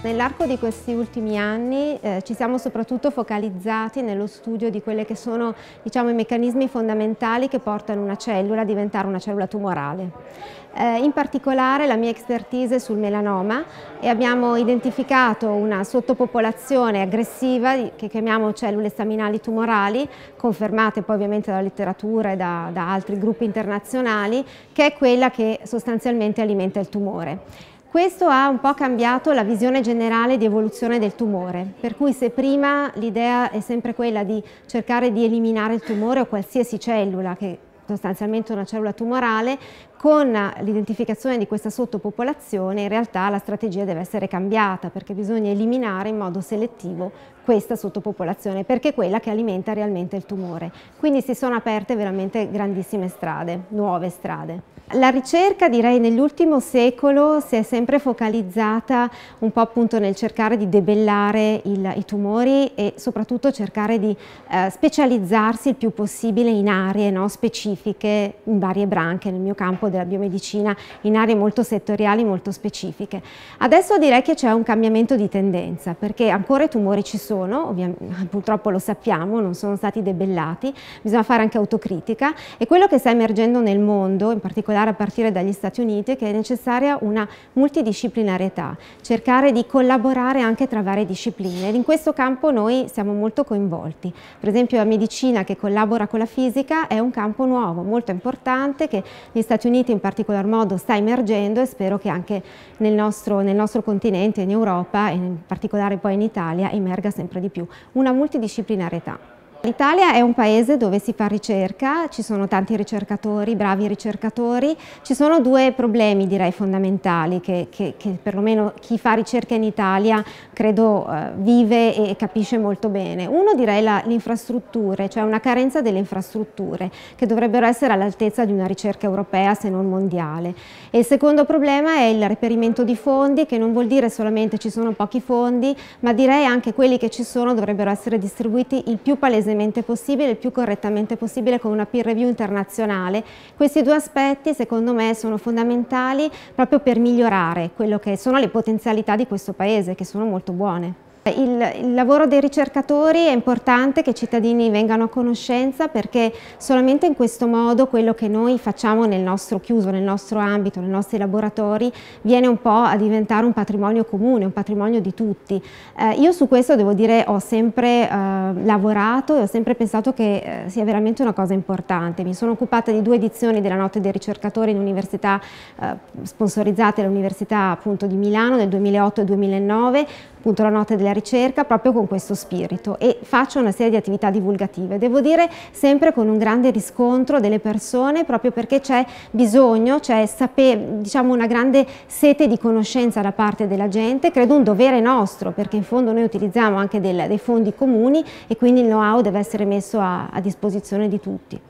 Nell'arco di questi ultimi anni eh, ci siamo soprattutto focalizzati nello studio di quelli che sono diciamo, i meccanismi fondamentali che portano una cellula a diventare una cellula tumorale. Eh, in particolare la mia expertise sul melanoma e abbiamo identificato una sottopopolazione aggressiva che chiamiamo cellule staminali tumorali, confermate poi ovviamente dalla letteratura e da, da altri gruppi internazionali, che è quella che sostanzialmente alimenta il tumore. Questo ha un po' cambiato la visione generale di evoluzione del tumore, per cui se prima l'idea è sempre quella di cercare di eliminare il tumore o qualsiasi cellula, che sostanzialmente è una cellula tumorale, con l'identificazione di questa sottopopolazione in realtà la strategia deve essere cambiata perché bisogna eliminare in modo selettivo questa sottopopolazione perché è quella che alimenta realmente il tumore. Quindi si sono aperte veramente grandissime strade, nuove strade. La ricerca direi nell'ultimo secolo si è sempre focalizzata un po' appunto nel cercare di debellare il, i tumori e soprattutto cercare di eh, specializzarsi il più possibile in aree no, specifiche, in varie branche, nel mio campo della biomedicina, in aree molto settoriali, molto specifiche. Adesso direi che c'è un cambiamento di tendenza perché ancora i tumori ci sono, purtroppo lo sappiamo, non sono stati debellati, bisogna fare anche autocritica e quello che sta emergendo nel mondo, in particolare particolare a partire dagli Stati Uniti, che è necessaria una multidisciplinarietà, cercare di collaborare anche tra varie discipline. Ed in questo campo noi siamo molto coinvolti. Per esempio la medicina che collabora con la fisica è un campo nuovo, molto importante, che negli Stati Uniti in particolar modo sta emergendo e spero che anche nel nostro, nel nostro continente, in Europa e in particolare poi in Italia, emerga sempre di più. Una multidisciplinarietà. L'Italia è un paese dove si fa ricerca, ci sono tanti ricercatori, bravi ricercatori, ci sono due problemi direi fondamentali che, che, che perlomeno chi fa ricerca in Italia credo eh, vive e capisce molto bene. Uno direi le infrastrutture, cioè una carenza delle infrastrutture che dovrebbero essere all'altezza di una ricerca europea se non mondiale. E il secondo problema è il reperimento di fondi che non vuol dire solamente ci sono pochi fondi ma direi anche quelli che ci sono dovrebbero essere distribuiti il più palesemente palesemente possibile, il più correttamente possibile con una peer review internazionale. Questi due aspetti secondo me sono fondamentali proprio per migliorare quelle che sono le potenzialità di questo Paese, che sono molto buone. Il, il, lavoro dei ricercatori è importante che i cittadini vengano a conoscenza perché solamente in questo modo quello che noi facciamo nel nostro chiuso, nel nostro ambito, nei nostri laboratori viene un po' a diventare un patrimonio comune, un patrimonio di tutti. Eh, io su questo devo dire ho sempre eh, lavorato e ho sempre pensato che eh, sia veramente una cosa importante. Mi sono occupata di due edizioni della Notte dei ricercatori in università eh, sponsorizzate dall'Università di Milano nel 2008 e 2009, appunto la Notte delle della ricerca proprio con questo spirito e faccio una serie di attività divulgative, devo dire sempre con un grande riscontro delle persone proprio perché c'è bisogno, c'è diciamo, una grande sete di conoscenza da parte della gente, credo un dovere nostro perché in fondo noi utilizziamo anche del, dei fondi comuni e quindi il know-how deve essere messo a, a disposizione di tutti.